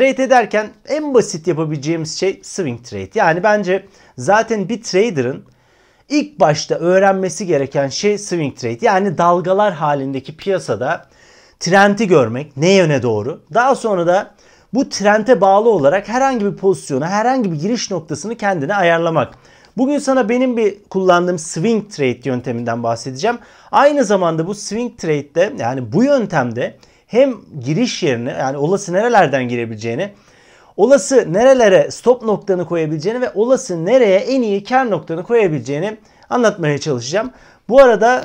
Trade ederken en basit yapabileceğimiz şey swing trade. Yani bence zaten bir trader'ın ilk başta öğrenmesi gereken şey swing trade. Yani dalgalar halindeki piyasada trendi görmek ne yöne doğru. Daha sonra da bu trende bağlı olarak herhangi bir pozisyonu, herhangi bir giriş noktasını kendine ayarlamak. Bugün sana benim bir kullandığım swing trade yönteminden bahsedeceğim. Aynı zamanda bu swing trade'de yani bu yöntemde hem giriş yerini yani olası nerelerden girebileceğini, olası nerelere stop noktanı koyabileceğini ve olası nereye en iyi kar noktanı koyabileceğini anlatmaya çalışacağım. Bu arada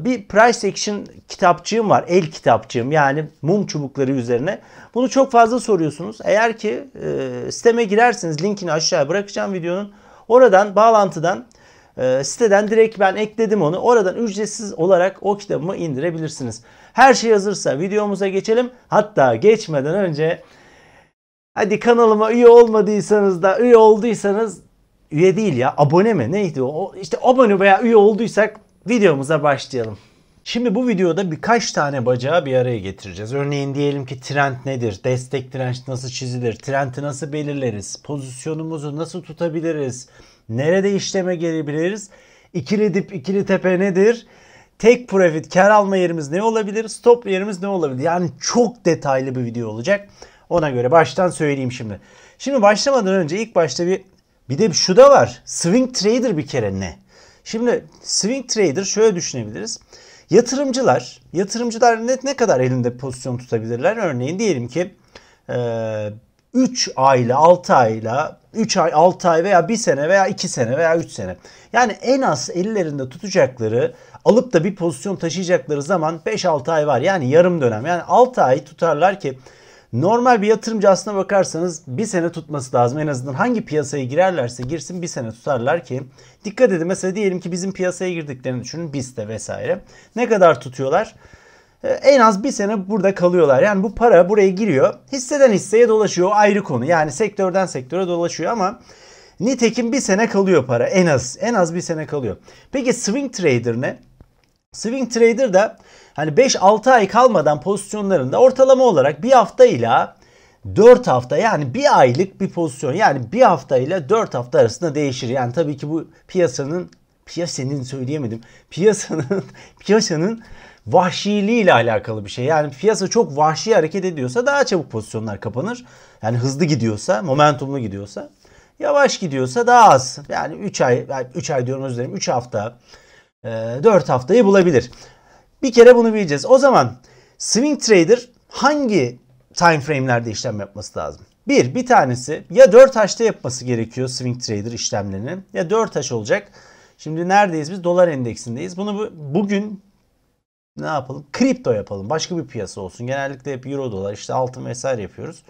e, bir price action kitapçığım var. El kitapçığım yani mum çubukları üzerine. Bunu çok fazla soruyorsunuz. Eğer ki e, siteme girerseniz linkini aşağıya bırakacağım videonun. Oradan bağlantıdan e, siteden direkt ben ekledim onu. Oradan ücretsiz olarak o kitabımı indirebilirsiniz. Her şey hazırsa videomuza geçelim. Hatta geçmeden önce hadi kanalıma üye olmadıysanız da üye olduysanız üye değil ya abone mi neydi o işte abone veya üye olduysak videomuza başlayalım. Şimdi bu videoda birkaç tane bacağı bir araya getireceğiz. Örneğin diyelim ki trend nedir? Destek direnç nasıl çizilir? Trendi nasıl belirleriz? Pozisyonumuzu nasıl tutabiliriz? Nerede işleme gelebiliriz? İkili dip, ikili tepe nedir? Tek profit kar alma yerimiz ne olabilir? Stop yerimiz ne olabilir? Yani çok detaylı bir video olacak. Ona göre baştan söyleyeyim şimdi. Şimdi başlamadan önce ilk başta bir bir de şu da var. Swing trader bir kere ne? Şimdi swing trader şöyle düşünebiliriz. Yatırımcılar, yatırımcılar net ne kadar elinde pozisyon tutabilirler? Örneğin diyelim ki e, 3 ayla 6 ayla 3 ay 6 ay veya 1 sene veya 2 sene veya 3 sene. Yani en az ellerinde tutacakları alıp da bir pozisyon taşıyacakları zaman 5-6 ay var. Yani yarım dönem. Yani 6 ay tutarlar ki normal bir yatırımcı aslına bakarsanız 1 sene tutması lazım. En azından hangi piyasaya girerlerse girsin 1 sene tutarlar ki. Dikkat edin mesela diyelim ki bizim piyasaya girdiklerini düşünün BIST vesaire. Ne kadar tutuyorlar? Ee, en az bir sene burada kalıyorlar. Yani bu para buraya giriyor. Hisseden hisseye dolaşıyor ayrı konu. Yani sektörden sektöre dolaşıyor ama nitekim bir sene kalıyor para en az. En az bir sene kalıyor. Peki swing trader ne? Swing trader da hani 5-6 ay kalmadan pozisyonlarında ortalama olarak bir hafta ila 4 hafta yani bir aylık bir pozisyon yani bir hafta ile 4 hafta arasında değişir. Yani tabii ki bu piyasanın piyasenin söyleyemedim. Piyasanın piyasanın vahşiliği ile alakalı bir şey. Yani piyasa çok vahşi hareket ediyorsa daha çabuk pozisyonlar kapanır. Yani hızlı gidiyorsa, momentumlu gidiyorsa, yavaş gidiyorsa daha az. Yani 3 ay, 3 ay diyorum özür dilerim, 3 hafta, 4 e, haftayı bulabilir. Bir kere bunu bileceğiz. O zaman swing trader hangi time frame'lerde işlem yapması lazım? Bir, bir tanesi ya 4 haşta yapması gerekiyor swing trader işlemlerinin ya 4 haş olacak Şimdi neredeyiz biz? Dolar endeksindeyiz. Bunu bu, bugün ne yapalım? Kripto yapalım. Başka bir piyasa olsun. Genellikle hep euro dolar işte altın vesaire yapıyoruz.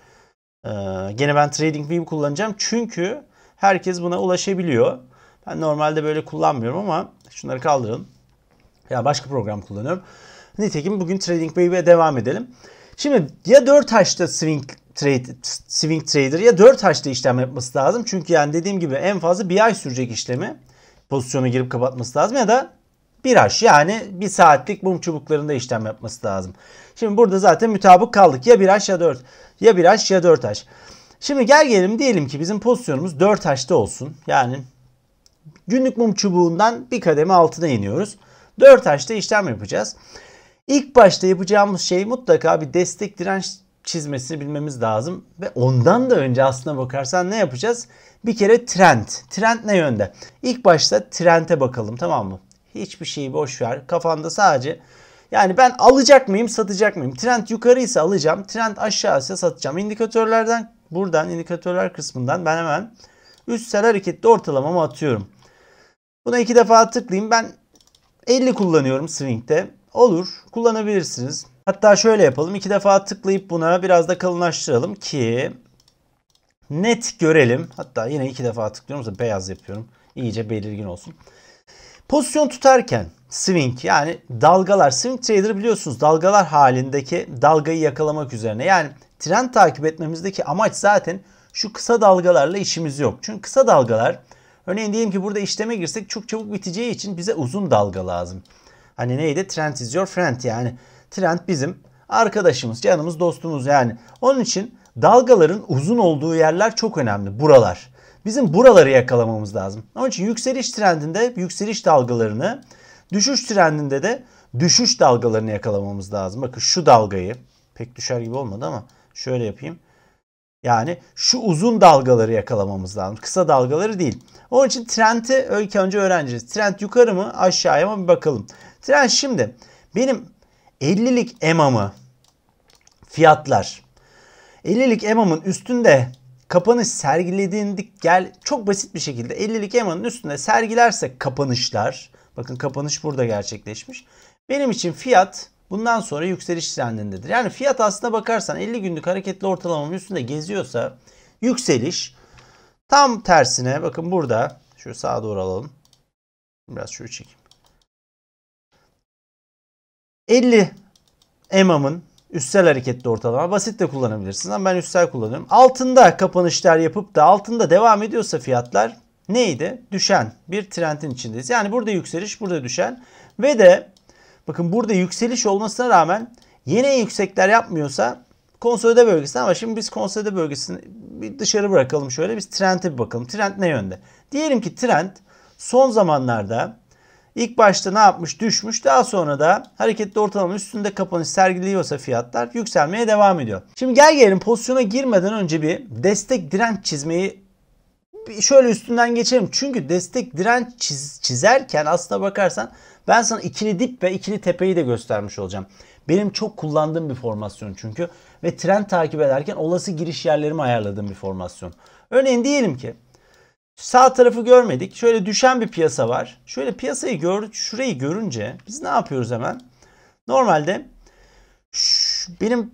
Ee, gene ben TradingView kullanacağım. Çünkü herkes buna ulaşabiliyor. Ben normalde böyle kullanmıyorum ama şunları kaldırın. Ya başka program kullanıyorum. Nitekim bugün TradingView'e devam edelim. Şimdi ya 4 haçta swing trade swing trader ya 4 haçta işlem yapması lazım. Çünkü yani dediğim gibi en fazla bir ay sürecek işlemi pozisyonu girip kapatması lazım ya da bir aş yani bir saatlik mum çubuklarında işlem yapması lazım. Şimdi burada zaten mütabık kaldık ya bir aş ya dört ya bir aş ya dört aş. Şimdi gel gelelim diyelim ki bizim pozisyonumuz dört haşta olsun. Yani günlük mum çubuğundan bir kademe altına iniyoruz. Dört haşta işlem yapacağız. İlk başta yapacağımız şey mutlaka bir destek direnç çizmesini bilmemiz lazım. Ve ondan da önce aslına bakarsan ne yapacağız? Bir kere trend. Trend ne yönde? İlk başta trende bakalım tamam mı? Hiçbir şeyi boş ver. Kafanda sadece yani ben alacak mıyım satacak mıyım? Trend yukarıysa alacağım. Trend aşağıysa satacağım. İndikatörlerden buradan indikatörler kısmından ben hemen üstsel hareketli ortalamamı atıyorum. Buna iki defa tıklayayım. Ben 50 kullanıyorum swing'de. Olur kullanabilirsiniz. Hatta şöyle yapalım. iki defa tıklayıp buna biraz da kalınlaştıralım ki net görelim. Hatta yine iki defa tıklıyorum da beyaz yapıyorum. İyice belirgin olsun. Pozisyon tutarken swing yani dalgalar swing trader biliyorsunuz dalgalar halindeki dalgayı yakalamak üzerine. Yani trend takip etmemizdeki amaç zaten şu kısa dalgalarla işimiz yok. Çünkü kısa dalgalar örneğin diyelim ki burada işleme girsek çok çabuk biteceği için bize uzun dalga lazım. Hani neydi? Trend is your friend yani. Trend bizim arkadaşımız, canımız, dostumuz yani. Onun için Dalgaların uzun olduğu yerler çok önemli. Buralar. Bizim buraları yakalamamız lazım. Onun için yükseliş trendinde yükseliş dalgalarını, düşüş trendinde de düşüş dalgalarını yakalamamız lazım. Bakın şu dalgayı pek düşer gibi olmadı ama şöyle yapayım. Yani şu uzun dalgaları yakalamamız lazım. Kısa dalgaları değil. Onun için trendi ilk önce öğreneceğiz. Trend yukarı mı aşağıya mı bir bakalım. Trend şimdi benim 50'lik EMA'mı fiyatlar 50'lik EMA'nın üstünde kapanış sergilediğinde gel çok basit bir şekilde 50'lik EMA'nın üstünde sergilerse kapanışlar bakın kapanış burada gerçekleşmiş. Benim için fiyat bundan sonra yükseliş trendindedir. Yani fiyat aslına bakarsan 50 günlük hareketli ortalamanın üstünde geziyorsa yükseliş tam tersine bakın burada şu sağa doğru alalım. Biraz şöyle çekeyim. 50 emanın Üstsel hareketli ortalama basit de kullanabilirsiniz ama ben üstsel kullanıyorum. Altında kapanışlar yapıp da altında devam ediyorsa fiyatlar neydi? Düşen bir trendin içindeyiz. Yani burada yükseliş burada düşen ve de bakın burada yükseliş olmasına rağmen yine yüksekler yapmıyorsa konsolide bölgesinde ama şimdi biz konsolide bölgesini bir dışarı bırakalım şöyle biz trende bir bakalım. Trend ne yönde? Diyelim ki trend son zamanlarda İlk başta ne yapmış? Düşmüş. Daha sonra da hareketli ortalamanın üstünde kapanış sergiliyorsa fiyatlar yükselmeye devam ediyor. Şimdi gel gelin pozisyona girmeden önce bir destek direnç çizmeyi şöyle üstünden geçelim. Çünkü destek direnç çiz, çizerken aslına bakarsan ben sana ikili dip ve ikili tepeyi de göstermiş olacağım. Benim çok kullandığım bir formasyon çünkü ve trend takip ederken olası giriş yerlerimi ayarladığım bir formasyon. Örneğin diyelim ki Sağ tarafı görmedik. Şöyle düşen bir piyasa var. Şöyle piyasayı gör, şurayı görünce biz ne yapıyoruz hemen? Normalde benim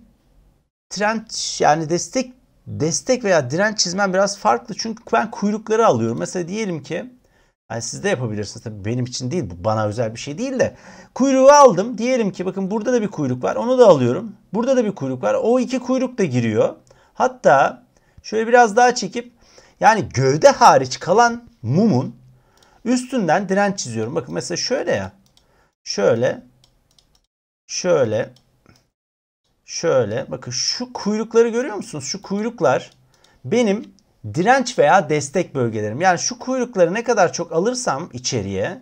trend yani destek destek veya direnç çizmem biraz farklı. Çünkü ben kuyrukları alıyorum. Mesela diyelim ki yani siz de yapabilirsiniz. Tabii benim için değil bu bana özel bir şey değil de. Kuyruğu aldım. Diyelim ki bakın burada da bir kuyruk var. Onu da alıyorum. Burada da bir kuyruk var. O iki kuyruk da giriyor. Hatta şöyle biraz daha çekip yani gövde hariç kalan mumun üstünden direnç çiziyorum. Bakın mesela şöyle ya. Şöyle. Şöyle. Şöyle. Bakın şu kuyrukları görüyor musunuz? Şu kuyruklar benim direnç veya destek bölgelerim. Yani şu kuyrukları ne kadar çok alırsam içeriye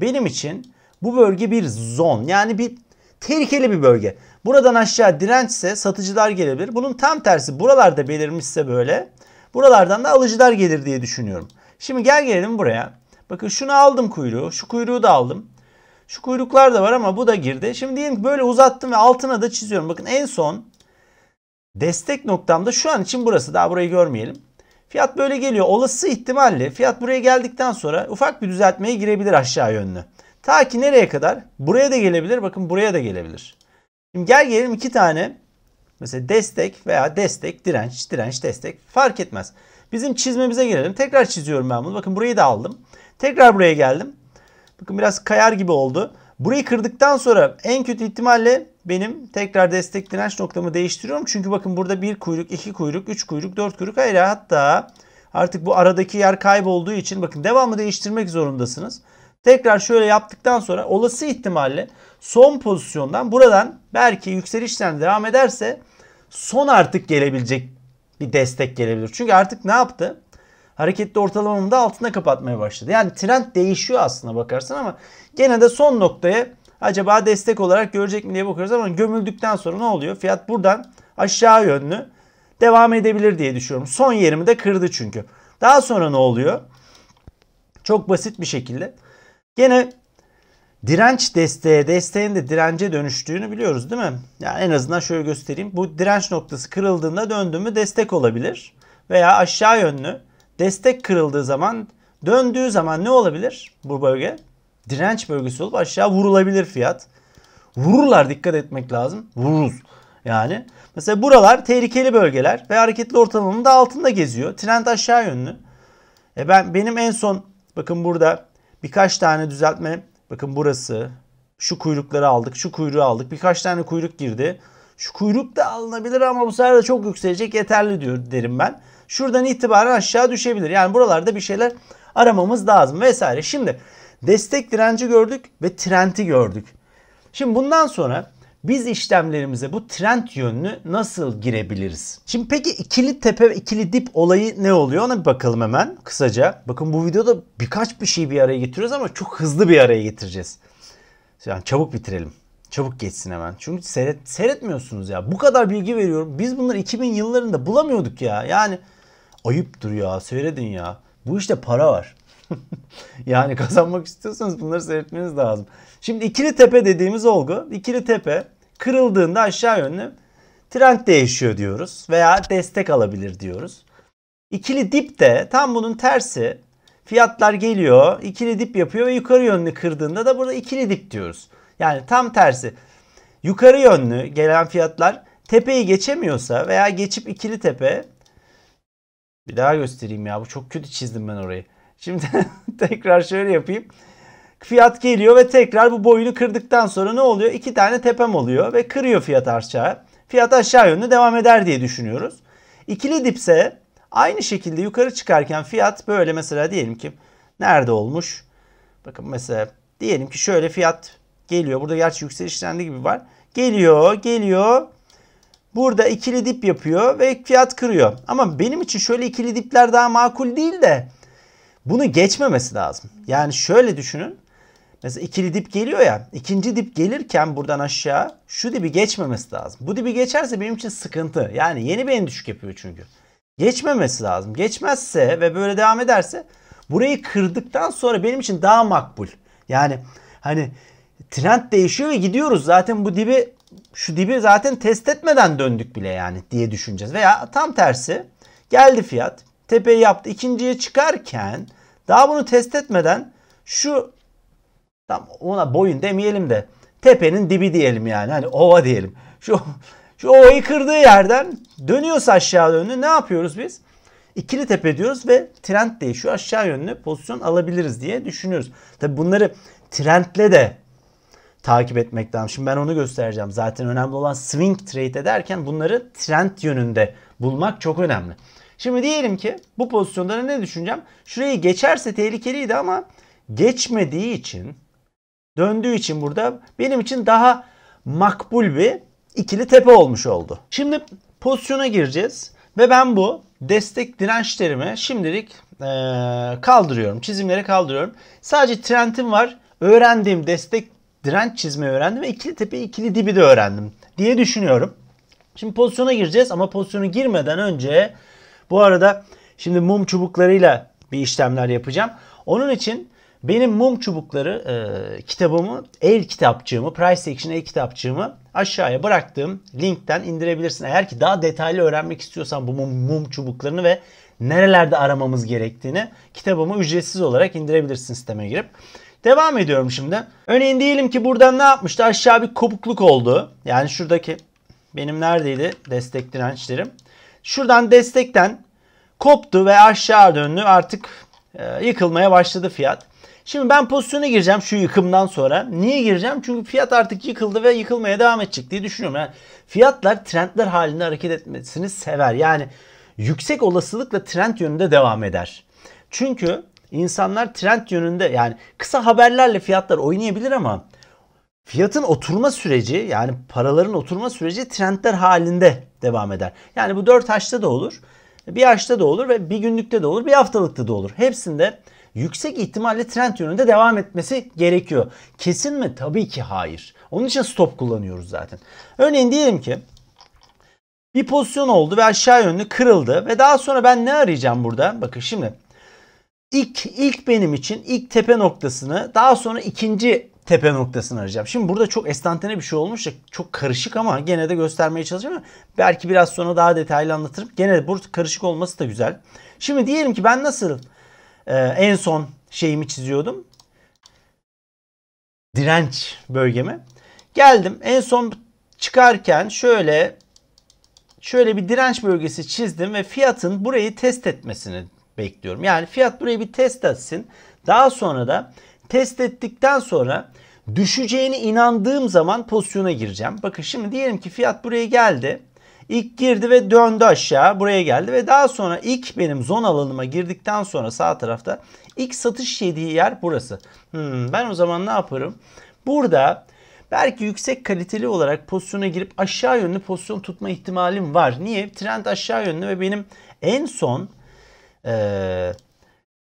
benim için bu bölge bir zon. Yani bir tehlikeli bir bölge. Buradan aşağı dirençse satıcılar gelebilir. Bunun tam tersi buralarda belirmişse böyle Buralardan da alıcılar gelir diye düşünüyorum. Şimdi gel gelelim buraya. Bakın şunu aldım kuyruğu. Şu kuyruğu da aldım. Şu kuyruklar da var ama bu da girdi. Şimdi diyelim ki böyle uzattım ve altına da çiziyorum. Bakın en son destek noktamda şu an için burası. Daha burayı görmeyelim. Fiyat böyle geliyor. Olası ihtimalle fiyat buraya geldikten sonra ufak bir düzeltmeye girebilir aşağı yönlü. Ta ki nereye kadar? Buraya da gelebilir. Bakın buraya da gelebilir. Şimdi gel gelelim iki tane Mesela destek veya destek, direnç, direnç, destek fark etmez. Bizim çizmemize girelim. Tekrar çiziyorum ben bunu. Bakın burayı da aldım. Tekrar buraya geldim. Bakın biraz kayar gibi oldu. Burayı kırdıktan sonra en kötü ihtimalle benim tekrar destek direnç noktamı değiştiriyorum. Çünkü bakın burada bir kuyruk, iki kuyruk, üç kuyruk, dört kuyruk. Hayır hatta artık bu aradaki yer kaybolduğu için bakın devamı değiştirmek zorundasınız. Tekrar şöyle yaptıktan sonra olası ihtimalle son pozisyondan buradan belki yükselişten devam ederse son artık gelebilecek bir destek gelebilir. Çünkü artık ne yaptı? Hareketli ortalamanın da altına kapatmaya başladı. Yani trend değişiyor aslında bakarsın ama gene de son noktaya acaba destek olarak görecek mi diye bakıyoruz ama gömüldükten sonra ne oluyor? Fiyat buradan aşağı yönlü devam edebilir diye düşünüyorum. Son yerimi de kırdı çünkü. Daha sonra ne oluyor? Çok basit bir şekilde. Gene direnç desteğe, desteğin de dirence dönüştüğünü biliyoruz değil mi? Yani en azından şöyle göstereyim. Bu direnç noktası kırıldığında döndü mü destek olabilir. Veya aşağı yönlü destek kırıldığı zaman döndüğü zaman ne olabilir bu bölge? Direnç bölgesi olup aşağı vurulabilir fiyat. Vururlar dikkat etmek lazım. Vururuz. Yani mesela buralar tehlikeli bölgeler ve hareketli ortalamanın da altında geziyor. Trend aşağı yönlü. E ben benim en son bakın burada birkaç tane düzeltme Bakın burası. Şu kuyrukları aldık. Şu kuyruğu aldık. Birkaç tane kuyruk girdi. Şu kuyruk da alınabilir ama bu sefer de çok yükselecek yeterli diyor derim ben. Şuradan itibaren aşağı düşebilir. Yani buralarda bir şeyler aramamız lazım vesaire. Şimdi destek direnci gördük ve trendi gördük. Şimdi bundan sonra biz işlemlerimize bu trend yönünü nasıl girebiliriz? Şimdi peki ikili tepe ve ikili dip olayı ne oluyor? Ona bir bakalım hemen kısaca. Bakın bu videoda birkaç bir şeyi bir araya getiriyoruz ama çok hızlı bir araya getireceğiz. Yani çabuk bitirelim. Çabuk geçsin hemen. Çünkü seyret, seyretmiyorsunuz ya. Bu kadar bilgi veriyorum. Biz bunları 2000 yıllarında bulamıyorduk ya. Yani ayıptır ya. söyledin ya. Bu işte para var. yani kazanmak istiyorsanız bunları seyretmeniz lazım. Şimdi ikili tepe dediğimiz olgu. ikili tepe kırıldığında aşağı yönlü trend değişiyor diyoruz veya destek alabilir diyoruz. İkili dip de tam bunun tersi. Fiyatlar geliyor, ikili dip yapıyor ve yukarı yönlü kırdığında da burada ikili dip diyoruz. Yani tam tersi. Yukarı yönlü gelen fiyatlar tepeyi geçemiyorsa veya geçip ikili tepe bir daha göstereyim ya bu çok kötü çizdim ben orayı. Şimdi tekrar şöyle yapayım. Fiyat geliyor ve tekrar bu boyunu kırdıktan sonra ne oluyor? İki tane tepem oluyor ve kırıyor fiyat aşağı. Fiyat aşağı yönlü devam eder diye düşünüyoruz. İkili dipse aynı şekilde yukarı çıkarken fiyat böyle mesela diyelim ki nerede olmuş? Bakın mesela diyelim ki şöyle fiyat geliyor. Burada gerçi yükselişlendi gibi var. Geliyor, geliyor. Burada ikili dip yapıyor ve fiyat kırıyor. Ama benim için şöyle ikili dipler daha makul değil de bunu geçmemesi lazım. Yani şöyle düşünün. Mesela ikili dip geliyor ya. ikinci dip gelirken buradan aşağı şu dibi geçmemesi lazım. Bu dibi geçerse benim için sıkıntı. Yani yeni bir düşük yapıyor çünkü. Geçmemesi lazım. Geçmezse ve böyle devam ederse burayı kırdıktan sonra benim için daha makbul. Yani hani trend değişiyor ve gidiyoruz. Zaten bu dibi şu dibi zaten test etmeden döndük bile yani diye düşüneceğiz. Veya tam tersi geldi fiyat tepeyi yaptı ikinciye çıkarken daha bunu test etmeden şu Tam ona boyun demeyelim de tepenin dibi diyelim yani. Hani ova diyelim. Şu şu ovayı kırdığı yerden dönüyorsa aşağı yönlü ne yapıyoruz biz? İkili tepe diyoruz ve trend değişiyor. Aşağı yönlü pozisyon alabiliriz diye düşünüyoruz. Tabi bunları trendle de takip etmek lazım. Şimdi ben onu göstereceğim. Zaten önemli olan swing trade ederken bunları trend yönünde bulmak çok önemli. Şimdi diyelim ki bu pozisyonda ne düşüneceğim? Şurayı geçerse tehlikeliydi ama geçmediği için döndüğü için burada benim için daha makbul bir ikili tepe olmuş oldu. Şimdi pozisyona gireceğiz ve ben bu destek dirençlerimi şimdilik ee, kaldırıyorum. Çizimleri kaldırıyorum. Sadece trendim var. Öğrendiğim destek direnç çizmeyi öğrendim ve ikili tepe ikili dibi de öğrendim diye düşünüyorum. Şimdi pozisyona gireceğiz ama pozisyona girmeden önce bu arada şimdi mum çubuklarıyla bir işlemler yapacağım. Onun için benim mum çubukları e, kitabımı, el kitapçığımı, Price Action el kitapçığımı aşağıya bıraktığım linkten indirebilirsin. Eğer ki daha detaylı öğrenmek istiyorsan bu mum, mum çubuklarını ve nerelerde aramamız gerektiğini kitabımı ücretsiz olarak indirebilirsin sisteme girip. Devam ediyorum şimdi. Örneğin diyelim ki buradan ne yapmıştı? Aşağı bir kopukluk oldu. Yani şuradaki benim neredeydi destek dirençlerim. Şuradan destekten koptu ve aşağı döndü. Artık e, yıkılmaya başladı fiyat. Şimdi ben pozisyona gireceğim şu yıkımdan sonra. Niye gireceğim? Çünkü fiyat artık yıkıldı ve yıkılmaya devam edecek diye düşünüyorum. Yani fiyatlar trendler halinde hareket etmesini sever. Yani yüksek olasılıkla trend yönünde devam eder. Çünkü insanlar trend yönünde yani kısa haberlerle fiyatlar oynayabilir ama fiyatın oturma süreci yani paraların oturma süreci trendler halinde devam eder. Yani bu 4 haçta da olur. Bir haçta da olur ve bir günlükte de olur, bir haftalıkta da olur. Hepsinde yüksek ihtimalle trend yönünde devam etmesi gerekiyor. Kesin mi? Tabii ki hayır. Onun için stop kullanıyoruz zaten. Örneğin diyelim ki bir pozisyon oldu ve aşağı yönlü kırıldı ve daha sonra ben ne arayacağım burada? Bakın şimdi ilk ilk benim için ilk tepe noktasını daha sonra ikinci tepe noktasını arayacağım. Şimdi burada çok estantane bir şey olmuş ya çok karışık ama gene de göstermeye çalışacağım. Belki biraz sonra daha detaylı anlatırım. Gene de burada karışık olması da güzel. Şimdi diyelim ki ben nasıl ee, en son şeyimi çiziyordum. Direnç bölgemi. Geldim en son çıkarken şöyle şöyle bir direnç bölgesi çizdim ve fiyatın burayı test etmesini bekliyorum. Yani fiyat burayı bir test etsin. Daha sonra da test ettikten sonra düşeceğini inandığım zaman pozisyona gireceğim. Bakın şimdi diyelim ki fiyat buraya geldi. İlk girdi ve döndü aşağı buraya geldi ve daha sonra ilk benim zon alanıma girdikten sonra sağ tarafta ilk satış yediği yer burası. Hmm, ben o zaman ne yaparım? Burada belki yüksek kaliteli olarak pozisyona girip aşağı yönlü pozisyon tutma ihtimalim var. Niye? Trend aşağı yönlü ve benim en son ee,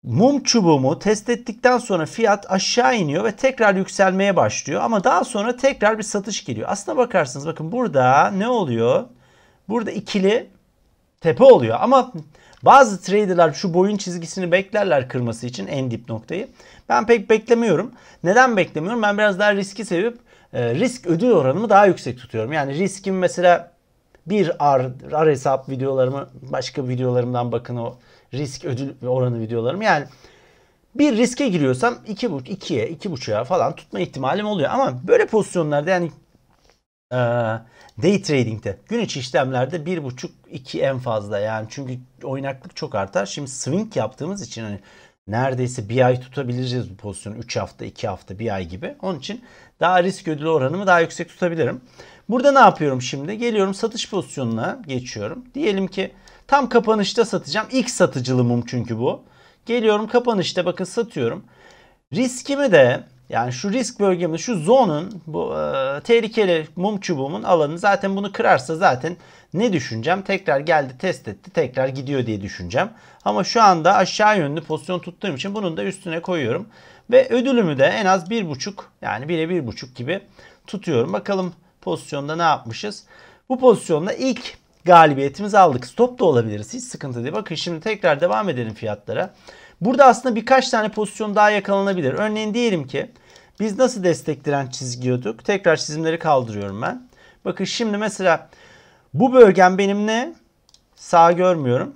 mum çubuğumu test ettikten sonra fiyat aşağı iniyor ve tekrar yükselmeye başlıyor. Ama daha sonra tekrar bir satış geliyor. Aslına bakarsınız bakın burada ne oluyor? Burada ikili tepe oluyor ama bazı traderlar şu boyun çizgisini beklerler kırması için en dip noktayı. Ben pek beklemiyorum. Neden beklemiyorum? Ben biraz daha riski sevip e, risk ödül oranımı daha yüksek tutuyorum. Yani riskim mesela bir ar, ar hesap videolarımı başka videolarımdan bakın o risk ödül oranı videolarım. Yani bir riske giriyorsam 2.5'ye iki, 2.5'a iki falan tutma ihtimalim oluyor. Ama böyle pozisyonlarda yani e, Day trading'de gün içi işlemlerde 1.5-2 en fazla yani çünkü oynaklık çok artar. Şimdi swing yaptığımız için hani neredeyse bir ay tutabileceğiz bu pozisyonu. 3 hafta, 2 hafta, bir ay gibi. Onun için daha risk ödülü oranımı daha yüksek tutabilirim. Burada ne yapıyorum şimdi? Geliyorum satış pozisyonuna geçiyorum. Diyelim ki tam kapanışta satacağım. İlk satıcılımım çünkü bu. Geliyorum kapanışta bakın satıyorum. Riskimi de yani şu risk bölgemiz, şu zonun, bu e, tehlikeli mum çubuğumun alanı zaten bunu kırarsa zaten ne düşüneceğim? Tekrar geldi test etti, tekrar gidiyor diye düşüneceğim. Ama şu anda aşağı yönlü pozisyon tuttuğum için bunun da üstüne koyuyorum. Ve ödülümü de en az 1.5 yani 1'e 1.5 gibi tutuyorum. Bakalım pozisyonda ne yapmışız? Bu pozisyonda ilk galibiyetimizi aldık. Stop da olabiliriz. Hiç sıkıntı değil. Bakın şimdi tekrar devam edelim fiyatlara. Burada aslında birkaç tane pozisyon daha yakalanabilir. Örneğin diyelim ki biz nasıl destek çizgiyorduk? Tekrar çizimleri kaldırıyorum ben. Bakın şimdi mesela bu bölgem benim ne? Sağ görmüyorum.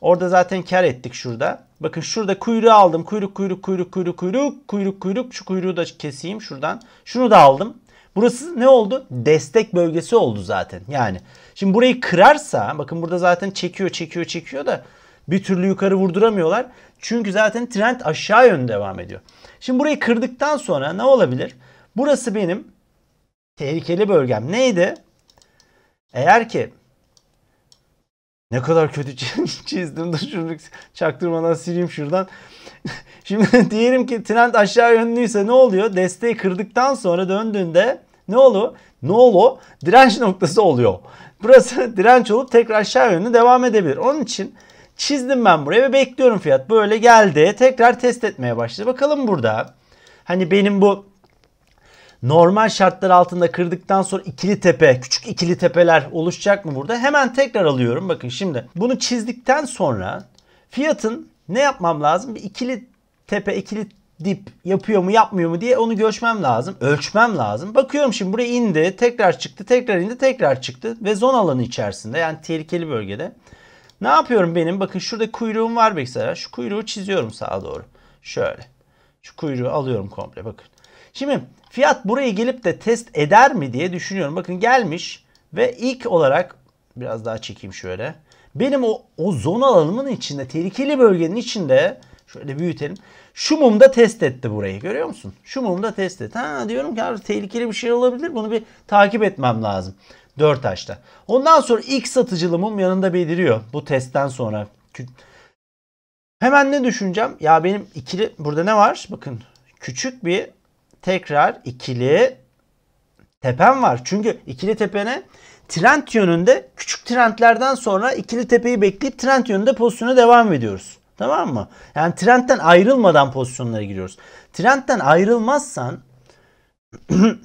Orada zaten kar ettik şurada. Bakın şurada kuyruğu aldım. Kuyruk kuyruk kuyruk kuyruk kuyruk kuyruk kuyruk. Şu kuyruğu da keseyim şuradan. Şunu da aldım. Burası ne oldu? Destek bölgesi oldu zaten. Yani şimdi burayı kırarsa bakın burada zaten çekiyor çekiyor çekiyor da bir türlü yukarı vurduramıyorlar. Çünkü zaten trend aşağı yönde devam ediyor. Şimdi burayı kırdıktan sonra ne olabilir? Burası benim tehlikeli bölgem. Neydi? Eğer ki ne kadar kötü çizdim. Dur şunu çaktırmadan sileyim şuradan. Şimdi diyelim ki trend aşağı yönlüyse ne oluyor? Desteği kırdıktan sonra döndüğünde ne olur? Ne olur? Direnç noktası oluyor. Burası direnç olup tekrar aşağı yönlü devam edebilir. Onun için Çizdim ben buraya ve bekliyorum fiyat. Böyle geldi. Tekrar test etmeye başladı. Bakalım burada. Hani benim bu normal şartlar altında kırdıktan sonra ikili tepe, küçük ikili tepeler oluşacak mı burada? Hemen tekrar alıyorum. Bakın şimdi bunu çizdikten sonra fiyatın ne yapmam lazım? Bir ikili tepe, ikili dip yapıyor mu yapmıyor mu diye onu görmem lazım. Ölçmem lazım. Bakıyorum şimdi buraya indi, tekrar çıktı, tekrar indi, tekrar çıktı ve zon alanı içerisinde yani tehlikeli bölgede. Ne yapıyorum benim? Bakın şurada kuyruğum var mesela. Şu kuyruğu çiziyorum sağa doğru. Şöyle. Şu kuyruğu alıyorum komple bakın. Şimdi fiyat buraya gelip de test eder mi diye düşünüyorum. Bakın gelmiş ve ilk olarak biraz daha çekeyim şöyle. Benim o, o zon alanımın içinde tehlikeli bölgenin içinde şöyle büyütelim. Şu mumda test etti burayı görüyor musun? Şu mumda test etti. Ha diyorum ki abi, tehlikeli bir şey olabilir bunu bir takip etmem lazım. 4 açta. Ondan sonra ilk satıcılı mum yanında beliriyor bu testten sonra. Hemen ne düşüneceğim? Ya benim ikili burada ne var? Bakın küçük bir tekrar ikili tepem var. Çünkü ikili tepene trend yönünde küçük trendlerden sonra ikili tepeyi bekleyip trend yönünde pozisyona devam ediyoruz. Tamam mı? Yani trendten ayrılmadan pozisyonlara giriyoruz. Trendten ayrılmazsan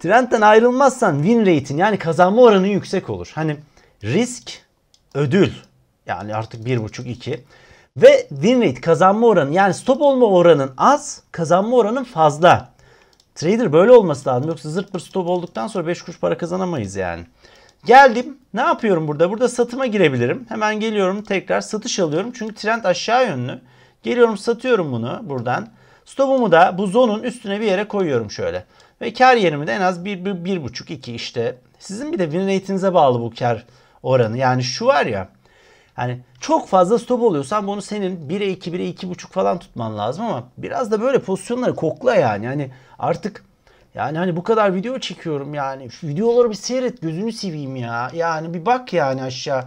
Trendten ayrılmazsan win rate'in yani kazanma oranı yüksek olur. Hani risk ödül yani artık 1.5-2 ve win rate kazanma oranı yani stop olma oranın az kazanma oranın fazla. Trader böyle olması lazım yoksa zırt pır stop olduktan sonra 5 kuruş para kazanamayız yani. Geldim ne yapıyorum burada burada satıma girebilirim hemen geliyorum tekrar satış alıyorum çünkü trend aşağı yönlü. Geliyorum satıyorum bunu buradan. Stopumu da bu zonun üstüne bir yere koyuyorum şöyle. Ve kar yerimde en az 1-1,5-2 işte. Sizin bir de win rate'inize bağlı bu kar oranı. Yani şu var ya Hani çok fazla stop oluyorsan bunu senin 1'e 2, 1'e 2.5 falan tutman lazım ama biraz da böyle pozisyonları kokla yani. Hani artık yani hani bu kadar video çekiyorum yani. Şu videoları bir seyret gözünü seveyim ya. Yani bir bak yani aşağı.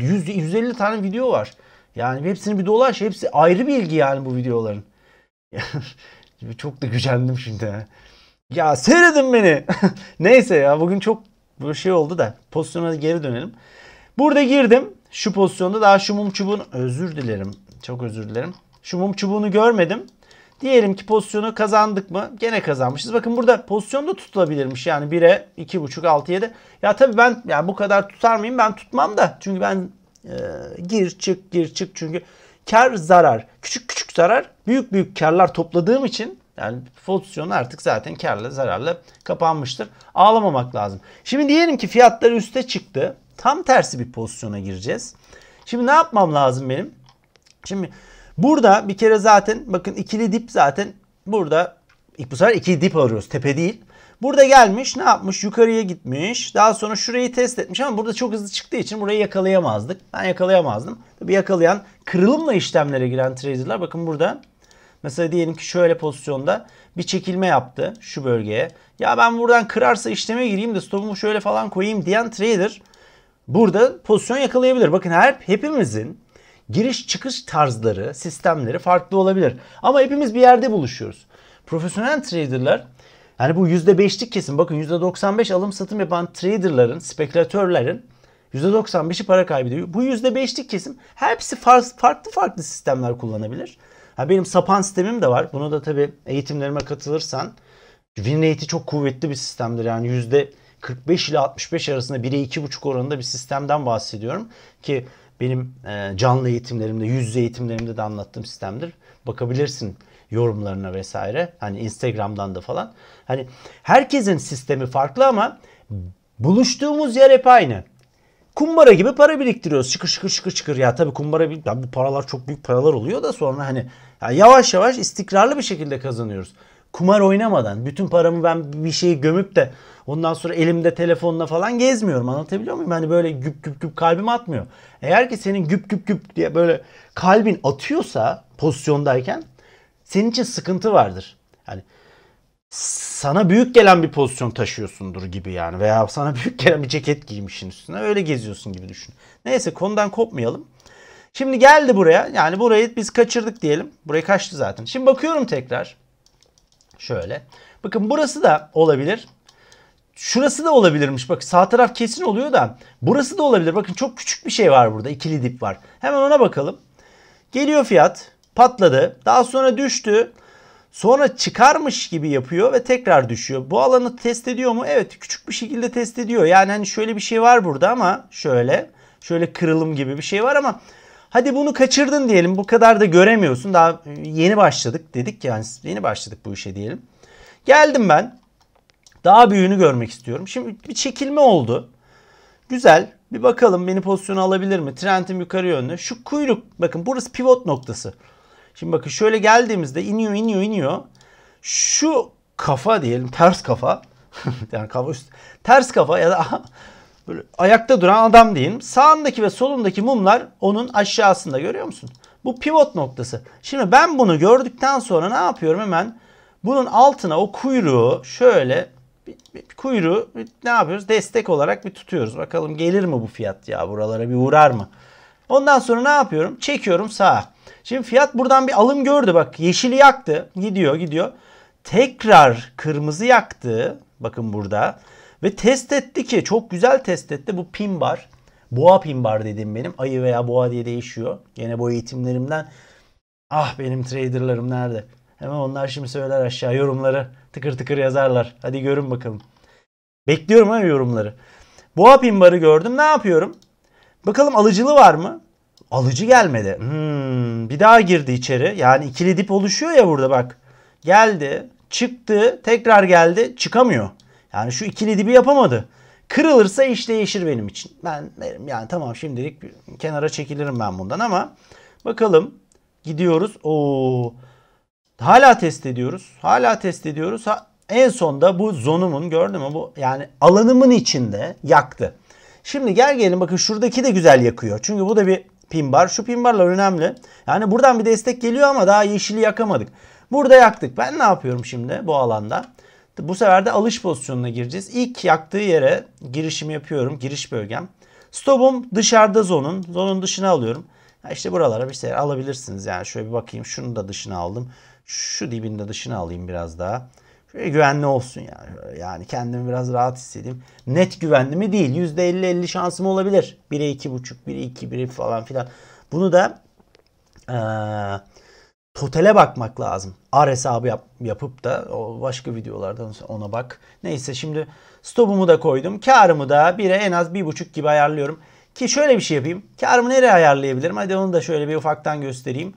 100, 150 tane video var. Yani hepsini bir dolaş. Hepsi ayrı bilgi yani bu videoların. çok da gücendim şimdi. Ya seyredin beni. Neyse ya bugün çok böyle şey oldu da pozisyona geri dönelim. Burada girdim. Şu pozisyonda daha şu mum çubuğunu özür dilerim. Çok özür dilerim. Şu mum çubuğunu görmedim. Diyelim ki pozisyonu kazandık mı? Gene kazanmışız. Bakın burada pozisyon da tutulabilirmiş. Yani 1'e 2.5 6 7. Ya tabii ben yani bu kadar tutar mıyım? Ben tutmam da. Çünkü ben e, gir çık gir çık çünkü kar zarar. Küçük küçük zarar, büyük büyük karlar topladığım için yani pozisyonu artık zaten karlı zararlı kapanmıştır. Ağlamamak lazım. Şimdi diyelim ki fiyatları üste çıktı. Tam tersi bir pozisyona gireceğiz. Şimdi ne yapmam lazım benim? Şimdi burada bir kere zaten bakın ikili dip zaten burada bu sefer ikili dip arıyoruz. Tepe değil. Burada gelmiş ne yapmış? Yukarıya gitmiş. Daha sonra şurayı test etmiş ama burada çok hızlı çıktığı için burayı yakalayamazdık. Ben yakalayamazdım. Tabii yakalayan kırılımla işlemlere giren traderlar bakın burada Mesela diyelim ki şöyle pozisyonda bir çekilme yaptı şu bölgeye. Ya ben buradan kırarsa işleme gireyim de stopumu şöyle falan koyayım diyen trader burada pozisyon yakalayabilir. Bakın her hepimizin giriş çıkış tarzları, sistemleri farklı olabilir. Ama hepimiz bir yerde buluşuyoruz. Profesyonel traderlar yani bu %5'lik kesim bakın %95 alım satım yapan traderların, spekülatörlerin %95'i para kaybediyor. Bu %5'lik kesim hepsi farklı farklı sistemler kullanabilir. Ha benim sapan sistemim de var. Bunu da tabii eğitimlerime katılırsan WinRate'i çok kuvvetli bir sistemdir. Yani yüzde 45 ile 65 arasında 1'e 2,5 oranında bir sistemden bahsediyorum. Ki benim e, canlı eğitimlerimde, yüz yüze eğitimlerimde de anlattığım sistemdir. Bakabilirsin yorumlarına vesaire. Hani Instagram'dan da falan. Hani herkesin sistemi farklı ama buluştuğumuz yer hep aynı. Kumbara gibi para biriktiriyoruz. Şıkır şıkır şıkır şıkır. Ya tabii kumbara ya bu paralar çok büyük paralar oluyor da sonra hani yani yavaş yavaş istikrarlı bir şekilde kazanıyoruz. Kumar oynamadan bütün paramı ben bir şeyi gömüp de ondan sonra elimde telefonla falan gezmiyorum. Anlatabiliyor muyum? Hani böyle güp güp güp kalbim atmıyor. Eğer ki senin güp güp güp diye böyle kalbin atıyorsa pozisyondayken senin için sıkıntı vardır. Yani sana büyük gelen bir pozisyon taşıyorsundur gibi yani veya sana büyük gelen bir ceket giymişsin üstüne öyle geziyorsun gibi düşün. Neyse konudan kopmayalım. Şimdi geldi buraya. Yani burayı biz kaçırdık diyelim. Burayı kaçtı zaten. Şimdi bakıyorum tekrar. Şöyle. Bakın burası da olabilir. Şurası da olabilirmiş. Bak sağ taraf kesin oluyor da. Burası da olabilir. Bakın çok küçük bir şey var burada. İkili dip var. Hemen ona bakalım. Geliyor fiyat. Patladı. Daha sonra düştü. Sonra çıkarmış gibi yapıyor ve tekrar düşüyor. Bu alanı test ediyor mu? Evet küçük bir şekilde test ediyor. Yani hani şöyle bir şey var burada ama şöyle. Şöyle kırılım gibi bir şey var ama Hadi bunu kaçırdın diyelim. Bu kadar da göremiyorsun. Daha yeni başladık dedik yani yeni başladık bu işe diyelim. Geldim ben. Daha büyüğünü görmek istiyorum. Şimdi bir çekilme oldu. Güzel. Bir bakalım beni pozisyona alabilir mi? Trendim yukarı yönlü. Şu kuyruk bakın burası pivot noktası. Şimdi bakın şöyle geldiğimizde iniyor iniyor iniyor. Şu kafa diyelim ters kafa. yani kafa üst, ters kafa ya da Böyle ayakta duran adam diyeyim. Sağındaki ve solundaki mumlar onun aşağısında görüyor musun? Bu pivot noktası. Şimdi ben bunu gördükten sonra ne yapıyorum hemen? Bunun altına o kuyruğu şöyle bir, bir kuyruğu bir, ne yapıyoruz? Destek olarak bir tutuyoruz. Bakalım gelir mi bu fiyat ya buralara bir uğrar mı? Ondan sonra ne yapıyorum? Çekiyorum sağa. Şimdi fiyat buradan bir alım gördü bak yeşili yaktı. Gidiyor gidiyor. Tekrar kırmızı yaktı. Bakın burada. Ve test etti ki çok güzel test etti. Bu pin bar. Boğa pin bar dediğim benim. Ayı veya boğa diye değişiyor. Gene bu eğitimlerimden. Ah benim traderlarım nerede? Hemen onlar şimdi söyler aşağı yorumları tıkır tıkır yazarlar. Hadi görün bakalım. Bekliyorum ha yorumları. Boğa pin barı gördüm. Ne yapıyorum? Bakalım alıcılı var mı? Alıcı gelmedi. Hmm, bir daha girdi içeri. Yani ikili dip oluşuyor ya burada bak. Geldi, çıktı, tekrar geldi, çıkamıyor. Yani şu ikili dibi yapamadı. Kırılırsa iş değişir benim için. Ben derim yani tamam şimdilik kenara çekilirim ben bundan ama bakalım gidiyoruz. Oo. Hala test ediyoruz. Hala test ediyoruz. Ha, en sonda bu zonumun gördün mü bu yani alanımın içinde yaktı. Şimdi gel gelin bakın şuradaki de güzel yakıyor. Çünkü bu da bir pin bar. Şu pin barlar önemli. Yani buradan bir destek geliyor ama daha yeşili yakamadık. Burada yaktık. Ben ne yapıyorum şimdi bu alanda? Bu sefer de alış pozisyonuna gireceğiz. İlk yaktığı yere girişimi yapıyorum. Giriş bölgem. Stopum dışarıda zonun. Zonun dışına alıyorum. Ya işte buralara bir şeyler alabilirsiniz. Yani şöyle bir bakayım. Şunu da dışına aldım. Şu dibinde dışına alayım biraz daha. Şöyle güvenli olsun yani. Yani kendimi biraz rahat hissedeyim. Net güvenli mi değil. %50-50 şansım olabilir. 1'e 2.5, 1'e 2, 1'e falan filan. Bunu da ee, totele bakmak lazım. R hesabı yap, yapıp da o başka videolardan ona bak. Neyse şimdi stopumu da koydum. Karımı da 1'e en az 1.5 gibi ayarlıyorum. Ki şöyle bir şey yapayım. Karımı nereye ayarlayabilirim? Hadi onu da şöyle bir ufaktan göstereyim.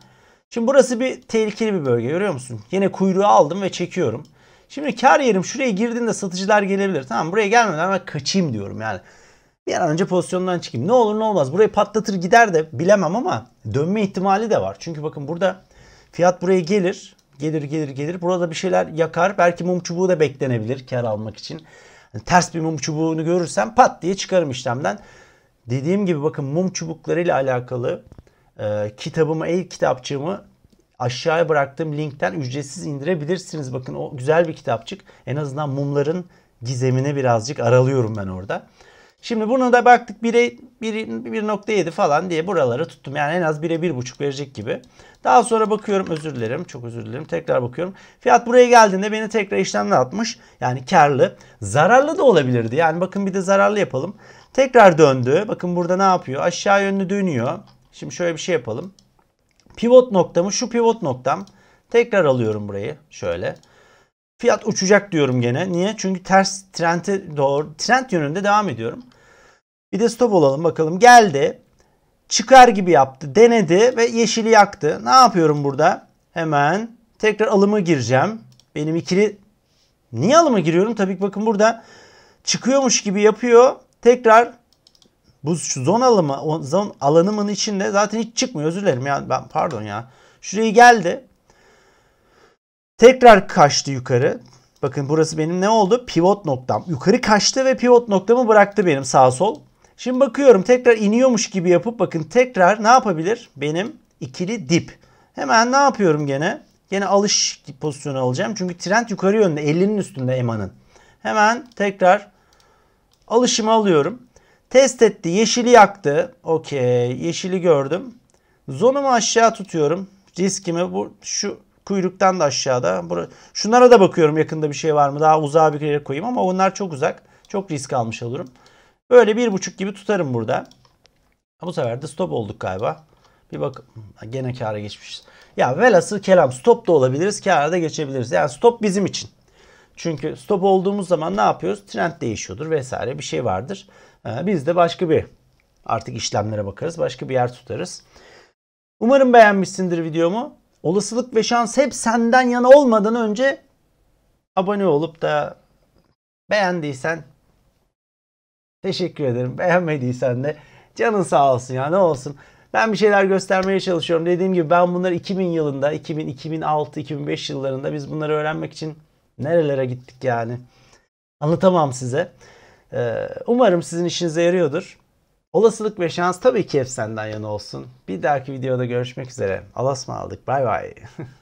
Şimdi burası bir tehlikeli bir bölge görüyor musun? Yine kuyruğu aldım ve çekiyorum. Şimdi kar yerim şuraya girdiğinde satıcılar gelebilir. Tamam buraya gelmeden ben kaçayım diyorum yani. Bir an önce pozisyondan çıkayım. Ne olur ne olmaz. Burayı patlatır gider de bilemem ama dönme ihtimali de var. Çünkü bakın burada Fiyat buraya gelir. Gelir gelir gelir. Burada bir şeyler yakar. Belki mum çubuğu da beklenebilir kar almak için. Yani ters bir mum çubuğunu görürsem pat diye çıkarım işlemden. Dediğim gibi bakın mum çubuklarıyla alakalı e, kitabımı, el kitapçığımı aşağıya bıraktığım linkten ücretsiz indirebilirsiniz. Bakın o güzel bir kitapçık. En azından mumların gizemine birazcık aralıyorum ben orada. Şimdi bunu da baktık 1'e 1.7 falan diye buraları tuttum. Yani en az 1'e 1.5 verecek gibi. Daha sonra bakıyorum özür dilerim. Çok özür dilerim. Tekrar bakıyorum. Fiyat buraya geldiğinde beni tekrar işlemden atmış. Yani karlı. Zararlı da olabilirdi. Yani bakın bir de zararlı yapalım. Tekrar döndü. Bakın burada ne yapıyor? Aşağı yönlü dönüyor. Şimdi şöyle bir şey yapalım. Pivot noktamı şu pivot noktam. Tekrar alıyorum burayı. Şöyle. Fiyat uçacak diyorum gene. Niye? Çünkü ters trendi doğru trend yönünde devam ediyorum. Bir de stop olalım bakalım. Geldi. Çıkar gibi yaptı. Denedi ve yeşili yaktı. Ne yapıyorum burada? Hemen tekrar alımı gireceğim. Benim ikili niye alımı giriyorum? Tabii ki bakın burada çıkıyormuş gibi yapıyor. Tekrar bu zon alımı, zon alanımın içinde zaten hiç çıkmıyor. Özür dilerim ya. Ben pardon ya. Şuraya geldi. Tekrar kaçtı yukarı. Bakın burası benim ne oldu? Pivot noktam. Yukarı kaçtı ve pivot noktamı bıraktı benim sağ sol. Şimdi bakıyorum tekrar iniyormuş gibi yapıp bakın tekrar ne yapabilir? Benim ikili dip. Hemen ne yapıyorum gene? Gene alış pozisyonu alacağım. Çünkü trend yukarı yönde 50'nin üstünde EMA'nın. Hemen tekrar alışımı alıyorum. Test etti. Yeşili yaktı. Okey. Yeşili gördüm. Zonumu aşağı tutuyorum. Riskimi bu şu kuyruktan da aşağıda. Bura, şunlara da bakıyorum yakında bir şey var mı? Daha uzağa bir yere koyayım ama onlar çok uzak. Çok risk almış olurum. Böyle 1.5 gibi tutarım burada. Bu sefer de stop olduk galiba. Bir bak gene kara geçmişiz. Ya velası kelam stop da olabiliriz kara da geçebiliriz. Yani stop bizim için. Çünkü stop olduğumuz zaman ne yapıyoruz? Trend değişiyordur vesaire bir şey vardır. Biz de başka bir artık işlemlere bakarız. Başka bir yer tutarız. Umarım beğenmişsindir videomu. Olasılık ve şans hep senden yana olmadan önce abone olup da beğendiysen Teşekkür ederim. Beğenmediysen de canın sağ olsun ya ne olsun. Ben bir şeyler göstermeye çalışıyorum. Dediğim gibi ben bunları 2000 yılında, 2000, 2006, 2005 yıllarında biz bunları öğrenmek için nerelere gittik yani. Anlatamam size. Ee, umarım sizin işinize yarıyordur. Olasılık ve şans tabii ki hep senden yana olsun. Bir dahaki videoda görüşmek üzere. Alas mı aldık? Bay bay.